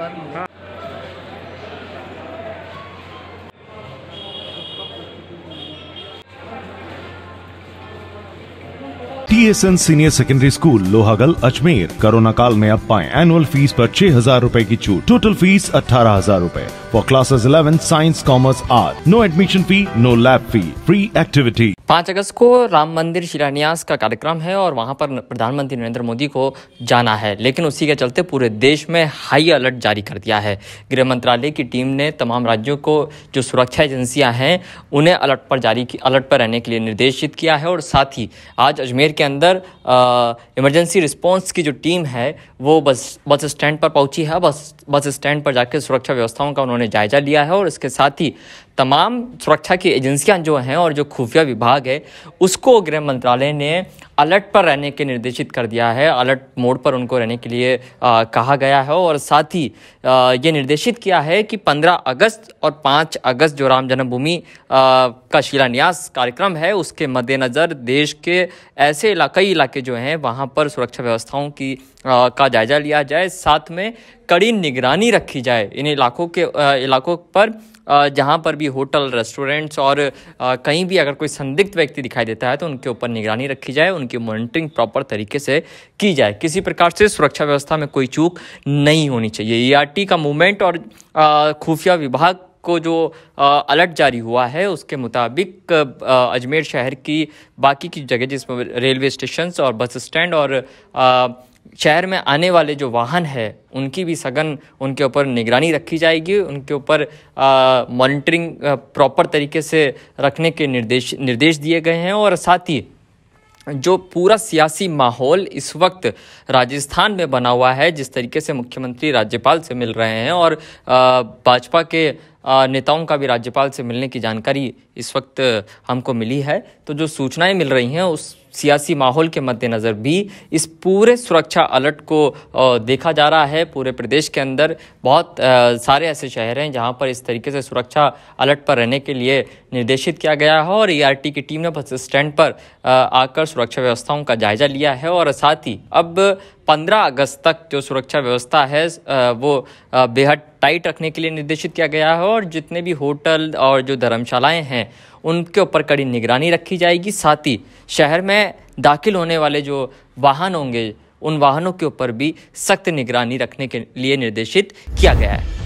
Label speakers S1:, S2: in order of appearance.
S1: love you. Huh. T S N senior secondary school Lohagal Ajmer corona काल में अब पाए एनुअल फीस पर छह हजार रूपए की छूट टोटल फीस अठारह हजार रूपए for classes eleven science commerce art no admission fee no lab fee free activity पाँच अगस्त को राम मंदिर शिलान्यास का कार्यक्रम है और वहाँ पर प्रधानमंत्री नरेंद्र मोदी को जाना है लेकिन उसी के चलते पूरे देश में हाई अलर्ट जारी कर दिया है गृह मंत्रालय की टीम ने तमाम राज्यों को जो सुरक्षा एजेंसियां हैं उन्हें अलर्ट पर जारी अलर्ट पर रहने के लिए निर्देशित किया है और साथ ही आज अजमेर के अंदर इमरजेंसी रिस्पांस की जो टीम है वो बस बस स्टैंड पर पहुंची है बस बस स्टैंड पर जाकर सुरक्षा व्यवस्थाओं का उन्होंने जायजा लिया है और इसके साथ ही तमाम सुरक्षा की एजेंसियां जो हैं और जो खुफिया विभाग है उसको गृह मंत्रालय ने अलर्ट पर रहने के निर्देशित कर दिया है अलर्ट मोड पर उनको रहने के लिए आ, कहा गया है और साथ ही ये निर्देशित किया है कि 15 अगस्त और 5 अगस्त जो राम जन्मभूमि का शिलान्यास कार्यक्रम है उसके मद्देनज़र देश के ऐसे ऐसे कई इलाके जो हैं वहाँ पर सुरक्षा व्यवस्थाओं की आ, का जायज़ा लिया जाए साथ में कड़ी निगरानी रखी जाए इन इलाकों के इलाकों पर जहाँ पर भी होटल रेस्टोरेंट्स और कहीं भी अगर कोई संदिग्ध व्यक्ति दिखाई देता है तो उनके ऊपर निगरानी रखी जाए उनकी मॉनिटरिंग प्रॉपर तरीके से की जाए किसी प्रकार से सुरक्षा व्यवस्था में कोई चूक नहीं होनी चाहिए ई e का मूवमेंट और खुफिया विभाग को जो अलर्ट जारी हुआ है उसके मुताबिक अजमेर शहर की बाकी की जगह जिसमें रेलवे स्टेशन और बस स्टैंड और शहर में आने वाले जो वाहन है उनकी भी सघन उनके ऊपर निगरानी रखी जाएगी उनके ऊपर मॉनिटरिंग प्रॉपर तरीके से रखने के निर्देश निर्देश दिए गए हैं और साथ ही जो पूरा सियासी माहौल इस वक्त राजस्थान में बना हुआ है जिस तरीके से मुख्यमंत्री राज्यपाल से मिल रहे हैं और भाजपा के नेताओं का भी राज्यपाल से मिलने की जानकारी इस वक्त हमको मिली है तो जो सूचनाएं मिल रही हैं उस सियासी माहौल के मद्देनज़र भी इस पूरे सुरक्षा अलर्ट को देखा जा रहा है पूरे प्रदेश के अंदर बहुत सारे ऐसे शहर हैं जहां पर इस तरीके से सुरक्षा अलर्ट पर रहने के लिए निर्देशित किया गया है और ईआरटी की टीम ने बस स्टैंड पर आकर सुरक्षा व्यवस्थाओं का जायजा लिया है और साथ ही अब 15 अगस्त तक जो सुरक्षा व्यवस्था है वो बेहद टाइट रखने के लिए निर्देशित किया गया है और जितने भी होटल और जो धर्मशालाएं हैं उनके ऊपर कड़ी निगरानी रखी जाएगी साथ ही शहर में दाखिल होने वाले जो वाहन होंगे उन वाहनों के ऊपर भी सख्त निगरानी रखने के लिए निर्देशित किया गया है